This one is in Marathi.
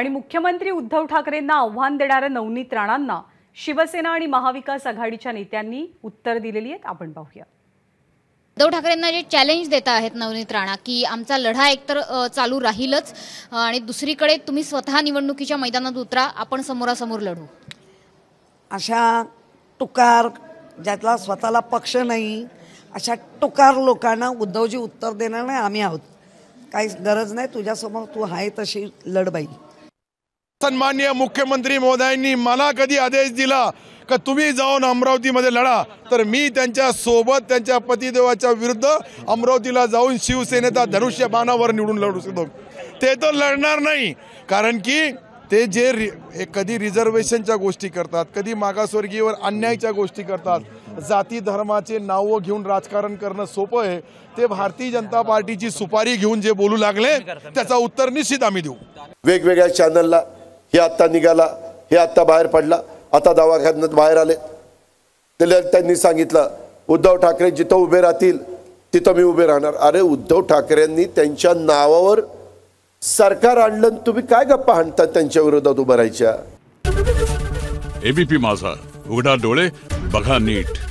आणि मुख्यमंत्री उद्धव ठाकरेंना आव्हान देणाऱ्या नवनीत राणांना शिवसेना आणि महाविकास आघाडीच्या नेत्यांनी उत्तर दिलेली आहेत आपण पाहूया उद्धव ठाकरेंना जे चॅलेंज देत आहेत नवनीत राणा की आमचा लढा एकतर चालू राहीलच आणि दुसरीकडे तुम्ही स्वतः निवडणुकीच्या मैदानात उतरा आपण समोरासमोर लढू अशा टुकार ज्यातला स्वतःला पक्ष नाही अशा टुकार लोकांना उद्धवजी उत्तर देणार नाही आम्ही आहोत काहीच गरज नाही तुझ्यासमोर तू आहे तशी लढबाई सन्मान्य मुख्यमंत्री मोदयांनी मला कधी आदेश दिला का तुम्ही जाऊन अमरावतीमध्ये लढा तर मी त्यांच्या सोबत त्यांच्या पतिदेवाच्या विरुद्ध अमरावतीला जाऊन शिवसेनेचा धनुष्य बाणावर निवडून लढू शकतो ते तर लढणार नाही कारण की ते जे रि कधी रिझर्वेशनच्या गोष्टी करतात कधी मागासवर्गीयवर अन्यायच्या गोष्टी करतात जाती धर्माचे नावं घेऊन राजकारण करणं सोपं आहे ते भारतीय जनता पार्टीची सुपारी घेऊन जे बोलू लागले त्याचा उत्तर निश्चित आम्ही देऊ वेगवेगळ्या चॅनलला हे आत्ता निघाला हे आत्ता बाहेर पडला आता दवाखान्यात बाहेर आले त्याला त्यांनी सांगितलं उद्धव ठाकरे जिथं उभे राहतील तिथं मी उभे राहणार अरे उद्धव ठाकरेंनी त्यांच्या नावावर सरकार आणलं तुम्ही काय गप्पा आणतात त्यांच्या विरोधात उभं राहायच्या एबीपी माझा उघडा डोळे बघा नीट